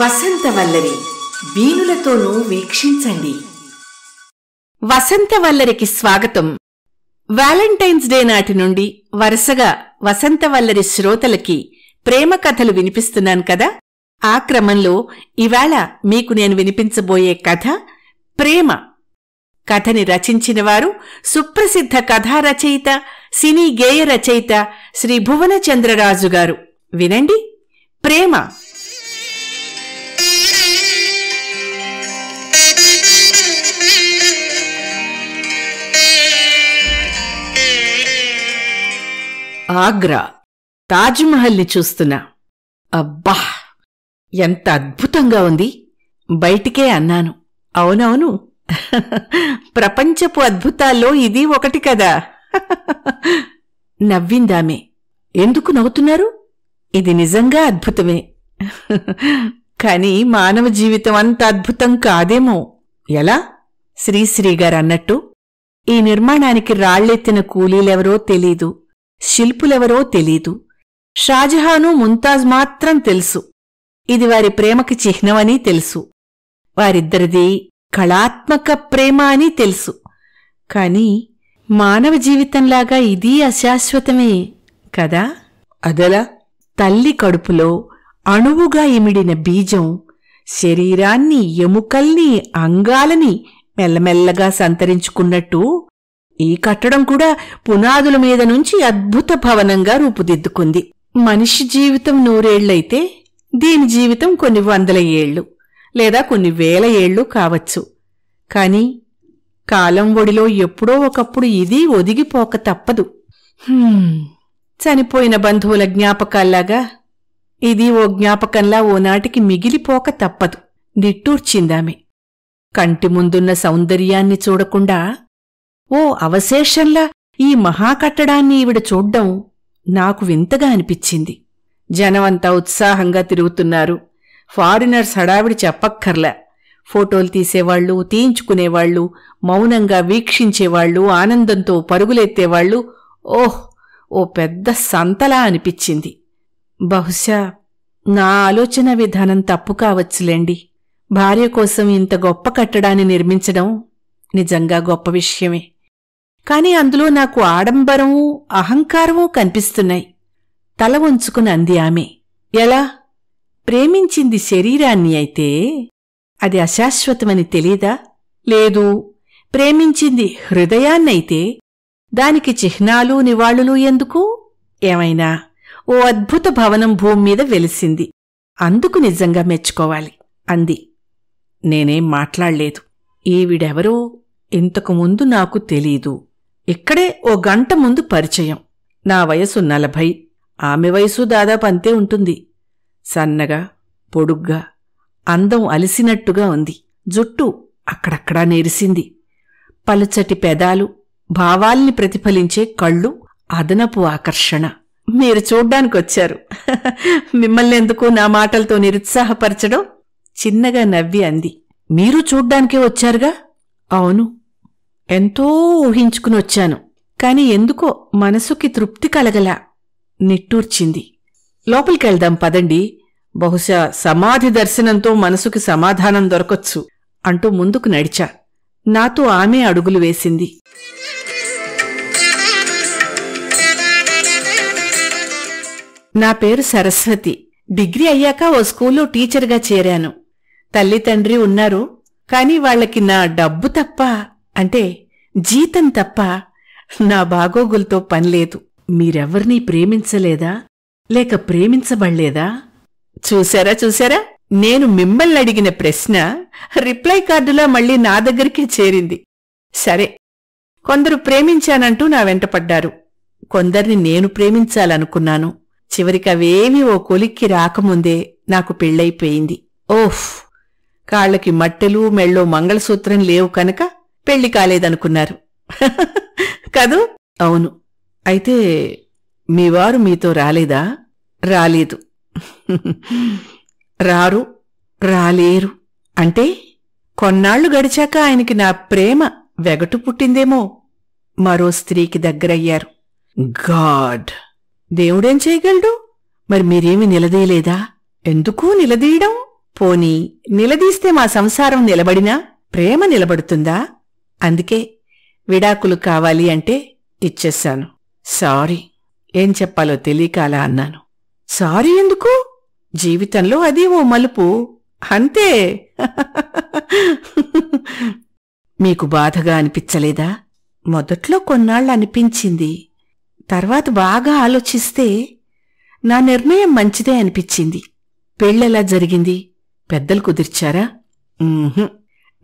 వసంతవల్లరి వీణులతోనూ వీక్షించండి వసంతవల్లరికి స్వాగతం Valentine's day నాటి నుండి వరుసగా వసంతవల్లరి శ్రోతలకి ప్రేమ కథలు వినిపిస్తున్నాను కదా ఆ క్రమంలో ఇవాళ మీకు నేను వినిపించబోయే కథ ప్రేమ కథని రచించినవారు సుప్రసిద్ధ కథా రచయిత సినీ గేయ రచయిత శ్రీ భువనచంద్రరాజు గారు వినండి ప్రేమ ఆగ్రా తాజ్మహల్ని చూస్తున్నా అబ్బా ఎంత అద్భుతంగా ఉంది బయటికే అన్నాను అవునవును ప్రపంచపు అద్భుతాల్లో ఇది ఒకటి కదా నవ్విందామే ఎందుకు నవ్వుతున్నారు ఇది నిజంగా అద్భుతమే కాని మానవ జీవితం అంత అద్భుతం కాదేమో ఎలా శ్రీశ్రీగారు అన్నట్టు ఈ నిర్మాణానికి రాళ్లెత్తిన కూలీలెవరో తెలీదు శిల్పులెవరో తెలీదు షాజహాను ముంతాజ్ మాత్రం తెలుసు ఇది వారి ప్రేమకి చిహ్నమని తెలుసు వారిద్దరిది కళాత్మక ప్రేమ అని తెలుసు కాని మానవ జీవితంలాగా ఇదీ అశాశ్వతమే కదా అదలా తల్లి కడుపులో అణువుగా ఇమిడిన బీజం శరీరాన్ని ఎముకల్ని అంగాలని మెల్లమెల్లగా సంతరించుకున్నట్టు ఈ కట్టడం కూడా పునాదుల మీద నుంచి అద్భుత భవనంగా రూపుదిద్దుకుంది మనిషి జీవితం నూరేళ్లైతే దీని జీవితం కొన్ని వందల ఏళ్లు లేదా కొన్ని వేల ఏళ్లు కావచ్చు కాని కాలం ఒడిలో ఎప్పుడో ఒకప్పుడు ఇది ఒదిగిపోక తప్పదు చనిపోయిన బంధువుల జ్ఞాపకాల్లాగా ఇది ఓ జ్ఞాపకంలా ఓనాటికి మిగిలిపోక తప్పదు నిట్టూర్చిందామె కంటి ముందున్న సౌందర్యాన్ని చూడకుండా ఓ అవశేషంలా ఈ మహాకట్టడాన్ని ఈవిడ చూడ్డం నాకు వింతగా అనిపించింది జనమంతా ఉత్సాహంగా తిరుగుతున్నారు ఫారినర్స్ హడావిడి చెప్పక్కర్లా ఫోటోలు తీసేవాళ్లు తీయించుకునేవాళ్లు మౌనంగా వీక్షించేవాళ్లు ఆనందంతో పరుగులెత్తేవాళ్లు ఓహ్ ఓ పెద్ద సంతలా అనిపించింది బహుశా నా ఆలోచన విధానం తప్పు కావచ్చులేండి భార్య కోసం ఇంత గొప్ప కట్టడాన్ని నిర్మించడం నిజంగా గొప్ప విషయమే కాని అందులో నాకు ఆడంబరమూ అహంకారమూ కనిపిస్తున్నాయి తల వంచుకుని అంది ఆమె ఎలా ప్రేమించింది శరీరాన్ని అయితే అది అశాశ్వతమని తెలీదా లేదు ప్రేమించింది హృదయాన్నైతే దానికి చిహ్నాలు నివాళులు ఎందుకు ఏమైనా ఓ అద్భుత భవనం భూమి మీద వెలిసింది అందుకు నిజంగా మెచ్చుకోవాలి అంది నేనేం మాట్లాడలేదు ఈవిడెవరో ఇంతకుముందు నాకు తెలీదు ఇక్కడే ఓ గంట ముందు పరిచయం నా వయసు నలభై ఆమె వయసు దాదాపు అంతే ఉంటుంది సన్నగా పొడుగ్గా అందం అలిసినట్టుగా ఉంది జుట్టు అక్కడక్కడా నేరిసింది పలుచటి పెదాలు భావాల్ని ప్రతిఫలించే కళ్ళు అదనపు ఆకర్షణ మీరు చూడ్డానికొచ్చారు మిమ్మల్ని ఎందుకు నా మాటలతో నిరుత్సాహపరచడం చిన్నగా నవ్వి అంది మీరు చూడ్డానికే వచ్చారుగా అవును ఎంతో ఊహించుకుని వచ్చాను కాని ఎందుకో మనసుకి తృప్తి కలగల నిట్టూర్చింది లోపలికెళ్దాం పదండి బహుశా సమాధి దర్శనంతో మనసుకి సమాధానం దొరకొచ్చు అంటూ ముందుకు నడిచా నాతో ఆమె అడుగులు వేసింది నా పేరు సరస్వతి డిగ్రీ అయ్యాక ఓ స్కూల్లో టీచర్గా చేరాను తల్లి తండ్రి ఉన్నారు కాని వాళ్లకి నా డబ్బు తప్ప అంటే జీతం తప్ప నా బాగోగులతో పనిలేదు మీరెవర్నీ ప్రేమించలేదా లేక ప్రేమించబడలేదా చూశారా చూశారా నేను మిమ్మల్ని అడిగిన ప్రశ్న రిప్లై కార్డులా మళ్ళీ నా దగ్గరికే చేరింది సరే కొందరు ప్రేమించానంటూ నా వెంటపడ్డారు కొందరిని నేను ప్రేమించాలనుకున్నాను చివరికి ఓ కొలిక్కి రాకముందే నాకు పెళ్లైపోయింది ఓహ్ కాళ్లకి మట్టెలు మెళ్ళో మంగళసూత్రం లేవు కనుక పెళ్లి కాలేదనుకున్నారు కాదు అవును అయితే మీవారు మీతో రాలేదా రాలేదు రారు రాలేరు అంటే కొన్నాళ్లు గడిచాక ఆయనకి నా ప్రేమ వెగటు పుట్టిందేమో మరో స్త్రీకి దగ్గరయ్యారు గాడ్ దేవుడేం చేయగలడు మరి మీరేమి నిలదీయలేదా ఎందుకు నిలదీయడం పోనీ నిలదీస్తే మా సంసారం నిలబడినా ప్రేమ నిలబడుతుందా అందుకే విడాకులు కావాలి అంటే ఇచ్చేశాను సారీ ఏం చెప్పాలో తెలియకాలా అన్నాను సారీ ఎందుకు జీవితంలో అది ఓ మలుపు అంతే మీకు బాధగా అనిపించలేదా మొదట్లో కొన్నాళ్ళు అనిపించింది తర్వాత బాగా ఆలోచిస్తే నా నిర్ణయం మంచిదే అనిపించింది పెళ్ళెలా జరిగింది పెద్దలు కుదిర్చారా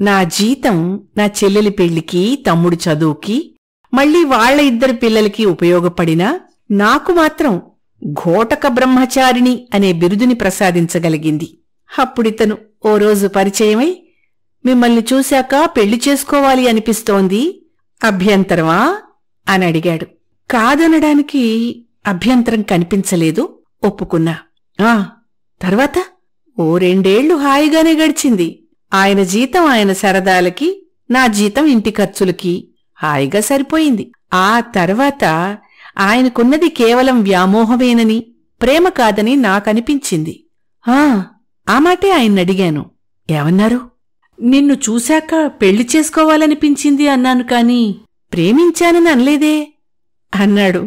నా జీతం నా చెల్లెలి పెళ్లికి తమ్ముడు చదువుకి మళ్లీ వాళ్ల ఇద్దరు పిల్లలకి ఉపయోగపడినా నాకు మాత్రం ఘోటక బ్రహ్మచారిణి అనే బిరుదుని ప్రసాదించగలిగింది అప్పుడితను ఓ రోజు పరిచయమై మిమ్మల్ని చూశాక పెళ్లి చేసుకోవాలి అనిపిస్తోంది అభ్యంతరమా అని అడిగాడు కాదనడానికి అభ్యంతరం కనిపించలేదు ఒప్పుకున్నా ఆ తర్వాత ఓ రెండేళ్లు హాయిగానే గడిచింది ఆయన జీతం ఆయన సరదాలకి నా జీతం ఇంటి ఖర్చులకి హాయిగా సరిపోయింది ఆ తర్వాత ఆయనకున్నది కేవలం వ్యామోహమేనని ప్రేమ కాదని నాకనిపించింది ఆ ఆ మాటే ఆయన్నడిగాను ఏమన్నారు నిన్ను చూశాక పెళ్లి చేసుకోవాలనిపించింది అన్నాను కాని ప్రేమించానని అనలేదే అన్నాడు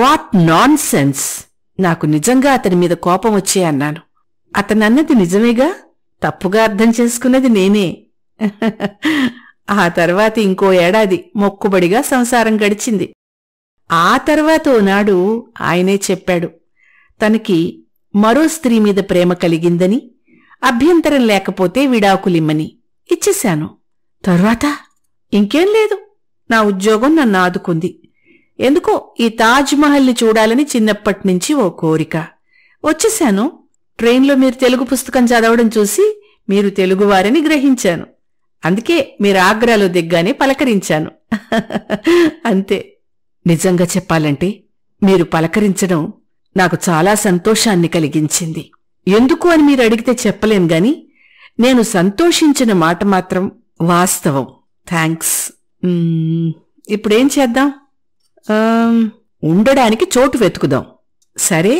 వాట్ నాన్ సెన్స్ నాకు నిజంగా అతని మీద కోపం వచ్చే అన్నాను అతనన్నది నిజమేగా తప్పుగా అర్థం చేసుకున్నది నేనే ఆ తర్వాత ఇంకో ఏడాది మొక్కుబడిగా సంసారం గడిచింది ఆ తర్వాత ఓనాడు ఆయనే చెప్పాడు తనకి మరో స్త్రీ మీద ప్రేమ కలిగిందని అభ్యంతరం లేకపోతే విడాకులిమ్మని ఇచ్చేశాను తర్వాత ఇంకేం లేదు నా ఉద్యోగం నన్ను ఆదుకుంది ఎందుకో ఈ తాజ్మహల్ని చూడాలని చిన్నప్పటినుంచి ఓ కోరిక వచ్చేశాను ట్రైన్లో మీరు తెలుగు పుస్తకం చదవడం చూసి మీరు తెలుగువారని గ్రహించాను అందుకే మీరు ఆగ్రాలో దిగ్గానే పలకరించాను అంతే నిజంగా చెప్పాలంటే మీరు పలకరించడం నాకు చాలా సంతోషాన్ని కలిగించింది ఎందుకు అని మీరు అడిగితే చెప్పలేను గాని నేను సంతోషించిన మాట మాత్రం వాస్తవం థ్యాంక్స్ ఇప్పుడేం చేద్దాం ఉండడానికి చోటు వెతుకుదాం సరే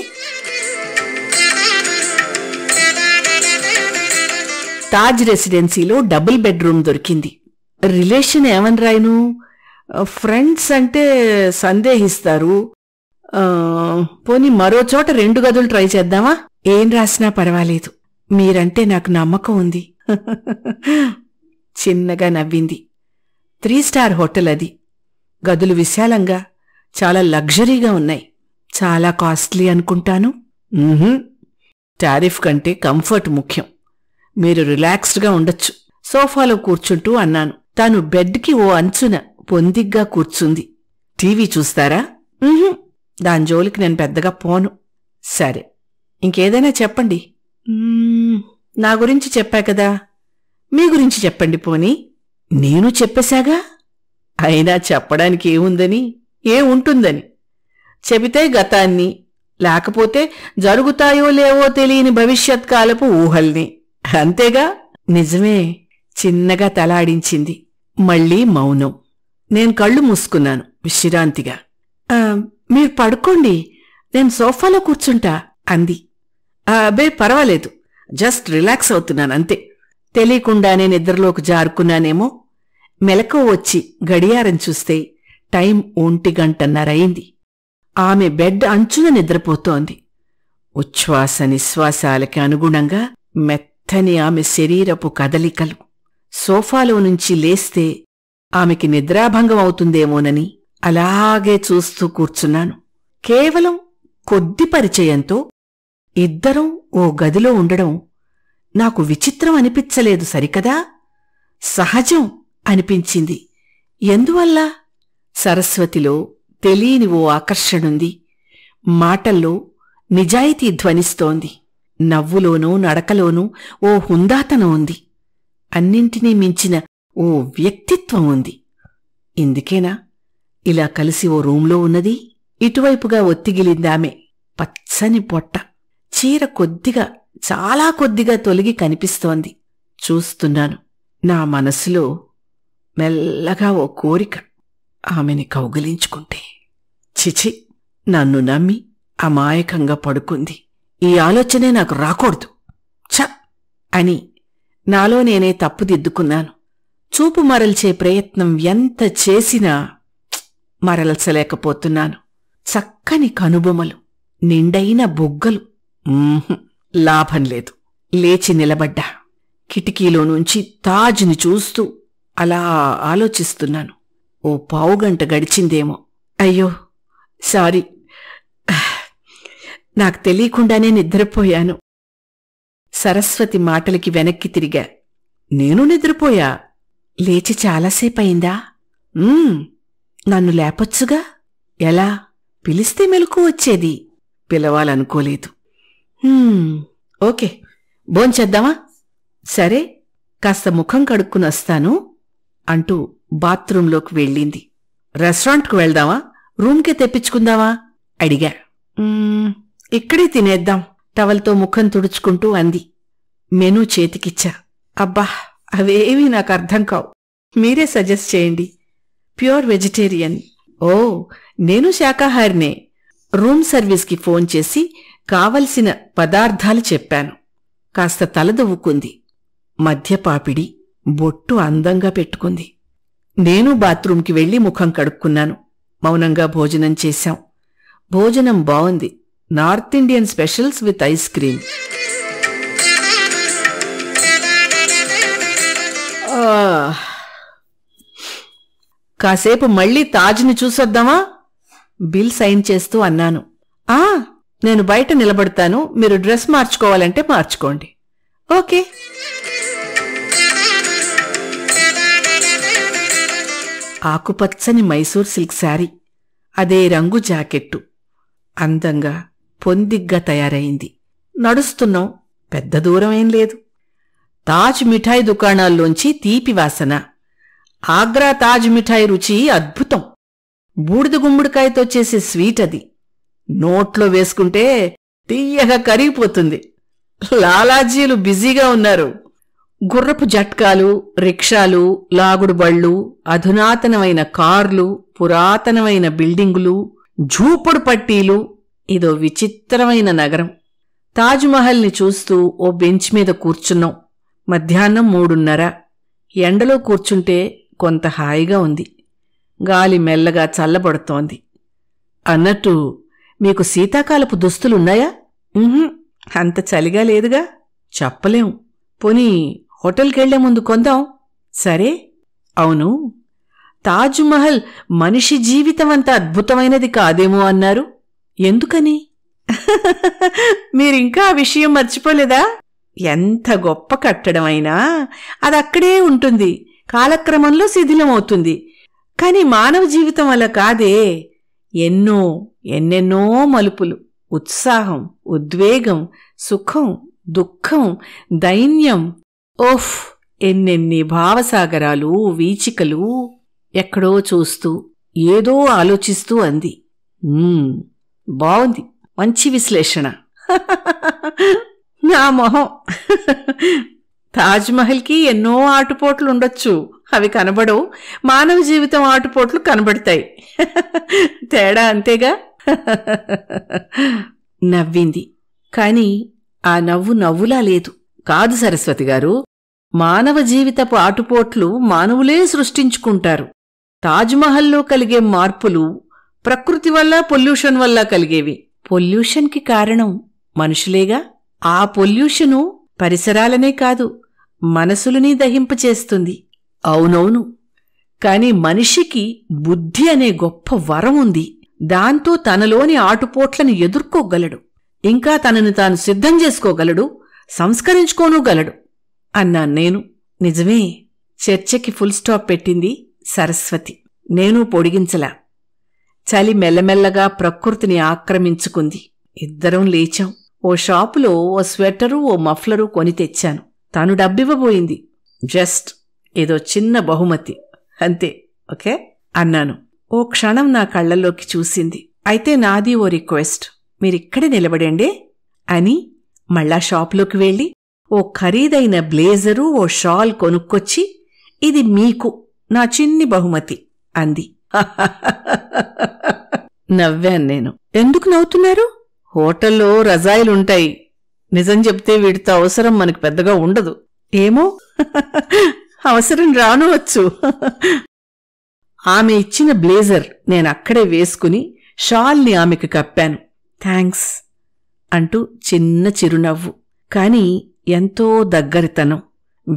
తాజ్ రెసిడెన్సీలో డబుల్ బెడ్రూమ్ దొరికింది రిలేషన్ ఏమని రాయను ఫ్రెండ్స్ అంటే సందేహిస్తారు పోనీ మరో చోట రెండు గదులు ట్రై చేద్దామా ఏం రాసినా పర్వాలేదు మీరంటే నాకు నమ్మకం ఉంది చిన్నగా నవ్వింది త్రీ స్టార్ హోటల్ అది గదులు విశాలంగా చాలా లగ్జరీగా ఉన్నాయి చాలా కాస్ట్లీ అనుకుంటాను టారిఫ్ కంటే కంఫర్ట్ ముఖ్యం మీరు రిలాక్స్డ్గా ఉండొచ్చు సోఫాలో కూర్చుంటూ అన్నాను తాను బెడ్కి ఓ అంచున పొందిగ్గా కూర్చుంది టీవీ చూస్తారా దాని జోలికి నేను పెద్దగా పోను సరే ఇంకేదైనా చెప్పండి నా గురించి చెప్పా కదా మీ గురించి చెప్పండి పోనీ నేను చెప్పేశాగా అయినా చెప్పడానికి ఏముందని ఏముంటుందని చెబితే గతాన్ని లేకపోతే జరుగుతాయో లేవో తెలియని భవిష్యత్ కాలపు ఊహల్ని అంతేగా నిజమే చిన్నగా తలాడించింది మళ్లీ మౌనం నేను కళ్ళు మూసుకున్నాను విశ్రాంతిగా మీరు పడుకోండి నేను సోఫాలో కూర్చుంటా అంది అబే పర్వాలేదు జస్ట్ రిలాక్స్ అవుతున్నాను అంతే తెలియకుండానే నిద్రలోకి జారుకున్నానేమో మెలకువ వచ్చి గడియారం చూస్తే టైం ఒంటి గంటన్నరయింది ఆమె బెడ్ అంచున నిద్రపోతోంది ఉచ్ఛ్వాస నిశ్వాసాలకి అనుగుణంగా మెత్త మెత్తని ఆమె శరీరపు కదలికలు సోఫాలో నుంచి లేస్తే ఆమెకి నిద్రాభంగం అవుతుందేమోనని అలాగే చూస్తూ కూర్చున్నాను కేవలం కొద్ది పరిచయంతో ఇద్దరం ఓ గదిలో ఉండడం నాకు విచిత్రం అనిపించలేదు సరికదా సహజం అనిపించింది ఎందువల్ల సరస్వతిలో తెలియని ఓ ఆకర్షణుంది మాటల్లో నిజాయితీ ధ్వనిస్తోంది నవ్వులోనూ నడకలోనూ ఓ హుందాతనం ఉంది అన్నింటినీ మించిన ఓ వ్యక్తిత్వం ఉంది ఇందుకేనా ఇలా కలిసి ఓ రూంలో ఉన్నది ఇటువైపుగా ఒత్తిగిలిందామె పచ్చని పొట్ట చీర కొద్దిగా చాలా కొద్దిగా తొలగి కనిపిస్తోంది చూస్తున్నాను నా మనసులో మెల్లగా ఓ కోరిక ఆమెని కౌగిలించుకుంటే చిచి నన్ను నమ్మి అమాయకంగా పడుకుంది ఈ ఆలోచనే నాకు రాకూడదు ఛ అని నాలో నేనే తప్పుదిద్దుకున్నాను చూపు మరల్చే ప్రయత్నం ఎంత చేసినా మరల్చలేకపోతున్నాను చక్కని కనుబొమలు నిండైన బొగ్గలు లాభం లేదు లేచి నిలబడ్డా కిటికీలో నుంచి తాజ్ని చూస్తూ అలా ఆలోచిస్తున్నాను ఓ పావుగంట గడిచిందేమో అయ్యో సారీ నాకు తెలియకుండానే నిద్రపోయాను సరస్వతి మాటలకి వెనక్కి తిరిగా నేను నిద్రపోయా లేచి చాలాసేపయిందా నన్ను లేపొచ్చుగా ఎలా పిలిస్తే మెలకు వచ్చేది పిలవాలనుకోలేదు ఓకే భోంచేద్దామా సరే కాస్త ముఖం కడుక్కుని వస్తాను అంటూ బాత్రూంలోకి వెళ్ళింది రెస్టారెంట్కు వెళ్దామా రూమ్కే తెప్పించుకుందామా అడిగా ఇక్కడే తినేద్దాం టవల్తో ముఖం తుడుచుకుంటూ అంది మెనూ చేతికిచ్చా అబ్బా అవేవి నాకు అర్థం కావు మీరే సజెస్ట్ చేయండి ప్యూర్ వెజిటేరియన్ ఓ నేను శాకాహారినే రూమ్ సర్వీస్కి ఫోన్ చేసి కావలసిన పదార్థాలు చెప్పాను కాస్త తలదవ్వుకుంది మధ్యపాపిడి బొట్టు అందంగా పెట్టుకుంది నేను బాత్రూంకి వెళ్లి ముఖం కడుక్కున్నాను మౌనంగా భోజనం చేశాం భోజనం బావుంది north Indian specials with ice cream కాసేపు మళ్ళీ తాజ్ని చూసొద్దామా బిల్ సైన్ చేస్తూ అన్నాను ఆ నేను బయట నిలబడతాను మీరు డ్రెస్ మార్చుకోవాలంటే మార్చుకోండి ఓకే ఆకుపచ్చని మైసూర్ సిల్క్ శారీ అదే రంగు జాకెట్టు అందంగా పొందిగ్గా తయారైంది నడుస్తున్నాం పెద్ద దూరం ఏం లేదు తాజ్ మిఠాయి దుకాణాల్లోంచి తీపి వాసన ఆగ్రా తాజ్ మిఠాయి రుచి అద్భుతం బూడిద గుమ్మడికాయతో చేసే స్వీట్ అది నోట్లో వేసుకుంటే తీయగా కరిగిపోతుంది లాలాజీలు బిజీగా ఉన్నారు గుర్రపు జట్కాలు రిక్షాలు లాగుడు బళ్ళు అధునాతనమైన కార్లు పురాతనమైన బిల్డింగులు జూపుడు పట్టీలు ఇదో విచిత్రమైన నగరం తాజ్మహల్ని చూస్తూ ఓ బెంచ్ మీద కూర్చున్నాం మధ్యాహ్నం మూడున్నర ఎండలో కూర్చుంటే కొంత హాయిగా ఉంది గాలి మెల్లగా చల్లబడుతోంది అన్నట్టు మీకు శీతాకాలపు దుస్తులున్నాయా అంత చలిగా లేదుగా చెప్పలేం పోనీ హోటల్కెళ్లే ముందు కొందాం సరే అవును తాజ్మహల్ మనిషి జీవితం అద్భుతమైనది కాదేమో అన్నారు ఎందుకని మీరింకా ఆ విషయం మర్చిపోలేదా ఎంత గొప్ప కట్టడం అయినా అది అక్కడే ఉంటుంది కాలక్రమంలో శిథిలమవుతుంది కాని మానవ జీవితం అలా కాదే ఎన్నో ఎన్నెన్నో మలుపులు ఉత్సాహం ఉద్వేగం సుఖం దుఃఖం దైన్యం ఓఫ్ ఎన్నెన్ని భావసాగరాలు వీచికలు ఎక్కడో చూస్తూ ఏదో ఆలోచిస్తూ అంది బాగుంది మంచి విశ్లేషణ నా మొహం తాజ్మహల్కి ఎన్నో ఆటుపోట్లు ఉండొచ్చు అవి కనబడవు మానవ జీవితం ఆటుపోట్లు కనబడతాయి తేడా అంతేగా నవ్వింది కాని ఆ నవ్వు నవ్వులా లేదు కాదు సరస్వతి గారు మానవ జీవితపు ఆటుపోట్లు మానవులే సృష్టించుకుంటారు తాజ్మహల్లో కలిగే మార్పులు ప్రకృతి వల్ల పొల్యూషన్ వల్ల కలిగేవి పొల్యూషన్కి కారణం మనుషులేగా ఆ పొల్యూషను పరిసరాలనే కాదు మనసులని దహింపచేస్తుంది అవునవును కాని మనిషికి బుద్ధి అనే గొప్ప వరం ఉంది దాంతో తనలోని ఆటుపోట్లను ఎదుర్కోగలడు ఇంకా తనను తాను సిద్ధం చేసుకోగలడు సంస్కరించుకోనుగలడు అన్నాను నేను నిజమే చర్చకి ఫుల్ స్టాప్ పెట్టింది సరస్వతి నేను పొడిగించలా చలి మెల్లమెల్లగా ప్రకృతిని ఆక్రమించుకుంది ఇద్దరం లేచాం ఓ షాపులో ఓ స్వెటరు ఓ మఫ్లరు కొని తెచ్చాను తను డబ్బివ్వబోయింది జస్ట్ ఏదో చిన్న బహుమతి అంతే ఓకే అన్నాను ఓ క్షణం నా కళ్ళల్లోకి చూసింది అయితే నాది ఓ రిక్వెస్ట్ మీరిక్కడే నిలబడండి అని మళ్ళా షాప్లోకి వెళ్ళి ఓ ఖరీదైన బ్లేజరు ఓ షాల్ కొనుక్కొచ్చి ఇది మీకు నా చిన్ని బహుమతి అంది నవ్వాను నేను ఎందుకు నవ్వుతున్నారు హోటల్లో రజాయిలుంటాయి నిజం చెప్తే వీటితో అవసరం మనకు పెద్దగా ఉండదు ఏమో అవసరం రానవచ్చు ఆమె ఇచ్చిన బ్లేజర్ నేను అక్కడే వేసుకుని షాల్ని ఆమెకు కప్పాను థ్యాంక్స్ అంటూ చిన్న చిరునవ్వు కాని ఎంతో దగ్గరితనం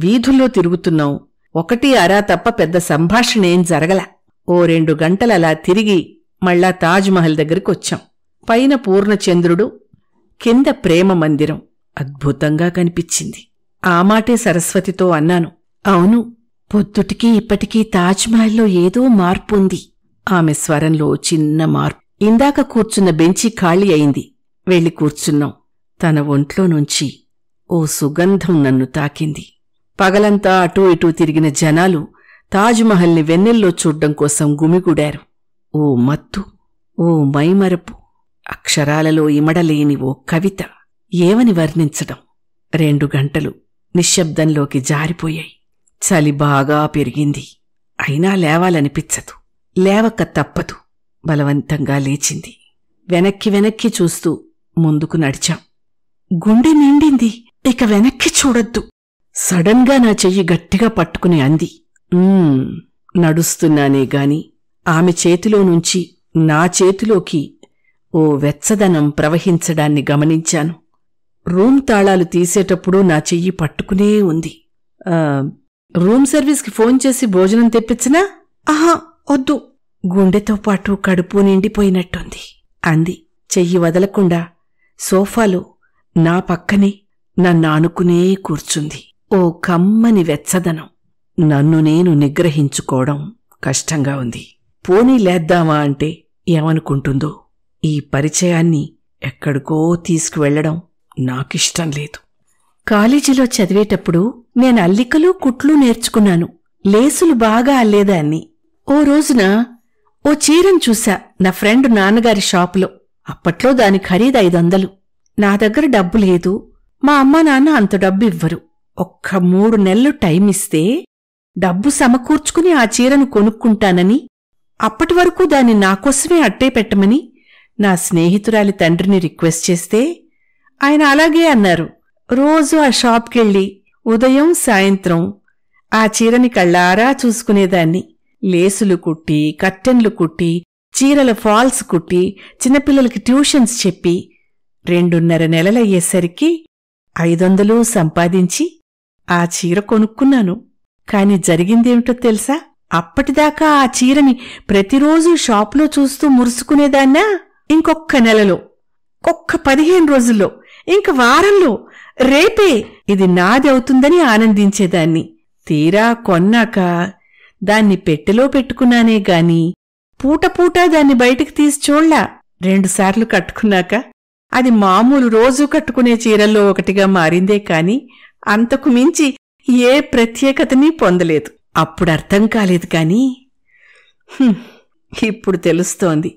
వీధుల్లో తిరుగుతున్నావు ఒకటి అరా తప్ప పెద్ద సంభాషణ ఏం జరగలా ఓ రెండు గంటలలా తిరిగి మళ్ళా తాజ్మహల్ దగ్గరికొచ్చాం పైన పూర్ణచంద్రుడు కింద ప్రేమ మందిరం అద్భుతంగా కనిపించింది ఆ మాటే సరస్వతితో అన్నాను అవును పొద్దుటికి ఇప్పటికీ తాజ్మహల్లో ఏదో మార్పు ఉంది ఆమె స్వరంలో చిన్న మార్పు ఇందాక కూర్చున్న బెంచి ఖాళీ అయింది వెళ్లి కూర్చున్నాం తన ఒంట్లో నుంచి ఓ సుగంధం నన్ను తాకింది పగలంతా అటూ ఇటూ తిరిగిన జనాలు తాజ్మహల్ని వెన్నెల్లో చూడ్డం కోసం గుమిగుడారు ఓ మత్తు ఓ మైమరపు అక్షరాలలో ఇమడలేని ఓ కవిత ఏమని వర్ణించడం రెండు గంటలు నిశ్శబ్దంలోకి జారిపోయాయి చలి బాగా పెరిగింది అయినా లేవాలనిపించదు లేవక తప్పదు బలవంతంగా లేచింది వెనక్కి వెనక్కి చూస్తూ ముందుకు నడిచాం గుండె నిండింది ఇక వెనక్కి చూడొద్దు సడన్గా నా చెయ్యి గట్టిగా పట్టుకుని అంది నడుస్తున్నానే గాని ఆమె చేతిలో నుంచి నా చేతిలోకి ఓ వెచ్చదనం ప్రవహించడాన్ని గమనించాను రూమ్ తాళాలు తీసేటప్పుడు నా చెయ్యి పట్టుకునే ఉంది రూమ్ సర్వీస్కి ఫోన్ చేసి భోజనం తెప్పించినా ఆహా వద్దు గుండెతో పాటు కడుపు నిండిపోయినట్టుంది అంది చెయ్యి వదలకుండా సోఫాలో నా పక్కనే నన్ను ఆనుకునే కూర్చుంది ఓ కమ్మని వెచ్చదనం నన్ను నేను నిగ్రహించుకోవడం కష్టంగా ఉంది పోనీ లేద్దామా అంటే ఏమనుకుంటుందో ఈ పరిచయాన్ని ఎక్కడికో తీసుకువెళ్లడం నాకిష్టం లేదు కాలేజీలో చదివేటప్పుడు నేను అల్లికలు కుట్లు నేర్చుకున్నాను లేసులు బాగా అల్లేదాన్ని ఓ రోజున ఓ చీరం చూశా నా ఫ్రెండ్ నాన్నగారి షాపులో అప్పట్లో దాని ఖరీదు ఐదొందలు నా దగ్గర డబ్బు లేదు మా అమ్మా నాన్న అంత డబ్బు ఇవ్వరు ఒక్క మూడు నెలలు టైం ఇస్తే డబ్బు సమకూర్చుకుని ఆ చీరను కొనుక్కుంటానని అప్పటి వరకు దాన్ని నాకోసమే అట్టే పెట్టమని నా స్నేహితురాలి తండ్రిని రిక్వెస్ట్ చేస్తే ఆయన అలాగే అన్నారు రోజు ఆ షాప్కెళ్ళి ఉదయం సాయంత్రం ఆ చీరని కళ్ళారా చూసుకునేదాన్ని లేసులు కుట్టి కట్టెన్లు కుట్టి చీరల ఫాల్స్ కుట్టి చిన్నపిల్లలకి ట్యూషన్స్ చెప్పి రెండున్నర నెలలయ్యేసరికి ఐదొందలు సంపాదించి ఆ చీర కొనుక్కున్నాను కాని జరిగిందేమిటో తెలుసా అప్పటిదాకా ఆ చీరని ప్రతిరోజు షాపులో చూస్తూ మురుసుకునేదాన్నా ఇంకొక్క నెలలో ఒక్క పదిహేను రోజుల్లో ఇంక వారంలో రేపే ఇది నాది అవుతుందని ఆనందించేదాన్ని తీరా కొన్నాక దాన్ని పెట్టెలో పెట్టుకున్నానే గాని పూట దాన్ని బయటికి తీసి చూడ్లా రెండుసార్లు కట్టుకున్నాక అది మామూలు రోజూ కట్టుకునే చీరల్లో ఒకటిగా మారిందే కాని అంతకు మించి ఏ ప్రత్యేకతని పొందలేదు అప్పుడు అర్థం కాలేదు కానీ ఇప్పుడు తెలుస్తోంది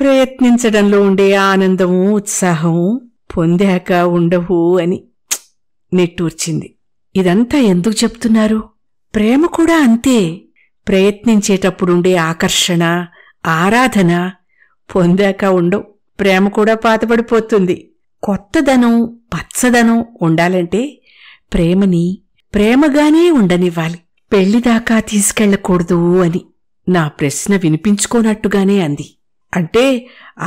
ప్రయత్నించడంలో ఉండే ఆనందము ఉత్సాహము పొందాక ఉండవు అని నెట్టూర్చింది ఇదంతా ఎందుకు చెప్తున్నారు ప్రేమ కూడా అంతే ప్రయత్నించేటప్పుడుండే ఆకర్షణ ఆరాధన పొందాక ఉండవు ప్రేమ కూడా పాతపడిపోతుంది కొత్తదనం పచ్చదనం ఉండాలంటే ప్రేమని ప్రేమగానే ఉండనివ్వాలి పెళ్లిదాకా తీసుకెళ్లకూడదు అని నా ప్రశ్న వినిపించుకోనట్టుగానే అంది అంటే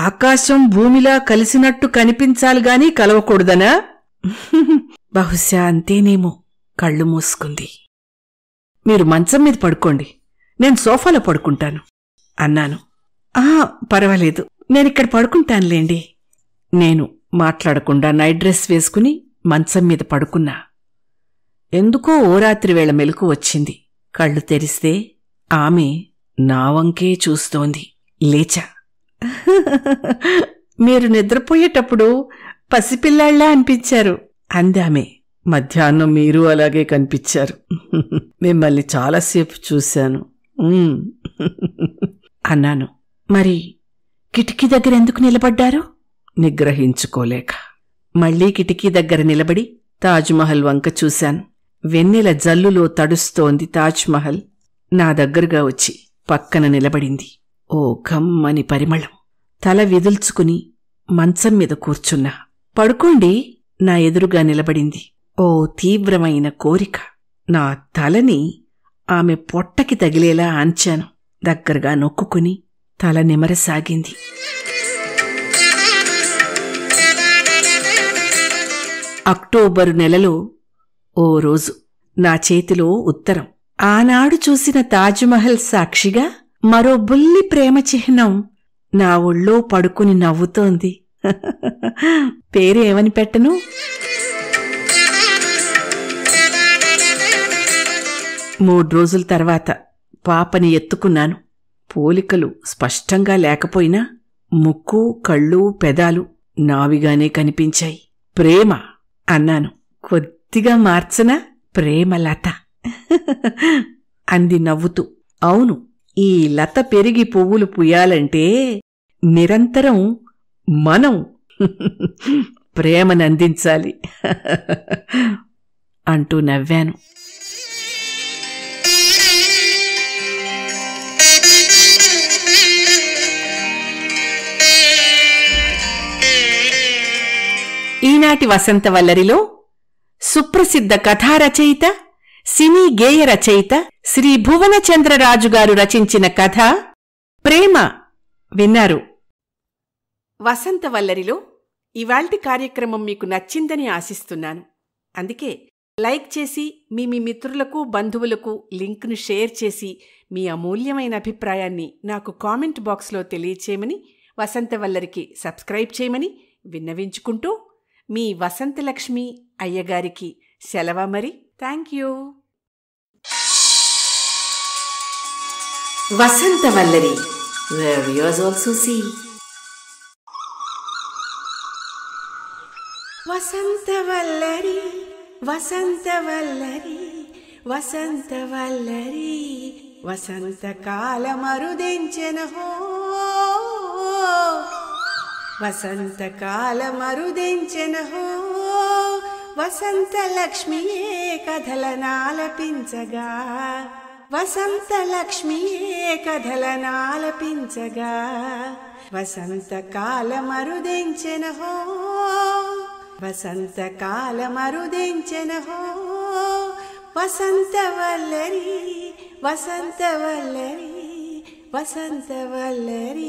ఆకాశం భూమిలా కలిసినట్టు కనిపించాలిగాని కలవకూడదనా బహుశా అంతేనేమో కళ్ళు మూసుకుంది మీరు మంచం మీద పడుకోండి నేను సోఫాలో పడుకుంటాను అన్నాను ఆ పర్వాలేదు నేనిక్కడ పడుకుంటానులేండి నేను మాట్లాడకుండా నైట్ డ్రెస్ వేసుకుని మంచం మీద పడుకున్నా ఎందుకో ఓ రాత్రి వేళ మెలకు వచ్చింది కళ్ళు తెరిస్తే ఆమె నా వంకే చూస్తోంది లేచా మీరు నిద్రపోయేటప్పుడు పసిపిల్లాళ్లా అనిపించారు అందామె మధ్యాహ్నం మీరు అలాగే కనిపించారు మిమ్మల్ని చాలాసేపు చూశాను అన్నాను మరి కిటికీ దగ్గర ఎందుకు నిలబడ్డారు నిగ్రహించుకోలేక మళ్లీ కిటికీ దగ్గర నిలబడి తాజ్మహల్ వంక చూశాను వెన్నెల జల్లులో తడుస్తోంది తాజ్మహల్ నా దగ్గరగా వచ్చి పక్కన నిలబడింది ఓ గమ్మని పరిమళం తల విదుల్చుకుని మంచం మీద కూర్చున్నా పడుకోండి నా ఎదురుగా నిలబడింది ఓ తీవ్రమైన కోరిక నా తలని ఆమె పొట్టకి తగిలేలా ఆంచాను దగ్గరగా నొక్కుని తల నిమరసాగింది అక్టోబరు నెలలో ఓ రోజు నా చేతిలో ఉత్తరం ఆనాడు చూసిన తాజ్మహల్ సాక్షిగా మరో బుల్లి ప్రేమ చిహ్నం నా ఒళ్ళో పడుకుని నవ్వుతోంది పేరు ఏమని పెట్టను మూడు రోజుల తర్వాత పాపని ఎత్తుకున్నాను పోలికలు స్పష్టంగా లేకపోయినా ముక్కు కళ్ళు పెదాలు నావిగానే కనిపించాయి ప్రేమ అన్నాను కొద్ది వ్యక్తిగా మార్చిన ప్రేమలత అంది నవ్వుతూ అవును ఈ లత పెరిగి పువ్వులు పుయ్యాలంటే నిరంతరం మనం ప్రేమనందించాలి అంటూ నవ్వాను ఈనాటి వసంత వల్లరిలో సుప్రసిద్ధ కథారచయిత సినీ గేయ రచయిత శ్రీ భువనచంద్రరాజు గారు రచించిన కథ ప్రేమ విన్నారు వసంతవల్లరిలో ఇవాల్టి కార్యక్రమం మీకు నచ్చిందని ఆశిస్తున్నాను అందుకే లైక్ చేసి మీ మీ మిత్రులకు బంధువులకు లింక్ను షేర్ చేసి మీ అమూల్యమైన అభిప్రాయాన్ని నాకు కామెంట్ బాక్స్లో తెలియచేయమని వసంతవల్లరికి సబ్స్క్రైబ్ చేయమని విన్నవించుకుంటూ మీ వసంతలక్ష్మి అయ్యగారికి సెలవ మరి థ్యాంక్ యూ వసంత వల్లరి వసంత వల్లరి వసంత సీ వసంత వల్లరి వసంత వసంతకాల హో వసంత వసంతకాల హో వసంత లక్ష్మియే కథలనాలపించగా వసంత లక్ష్మియే కథలనాలపించగా హో వసంత వల్లరి వసంత వల్లరి వసంత వసంతవల్లరీ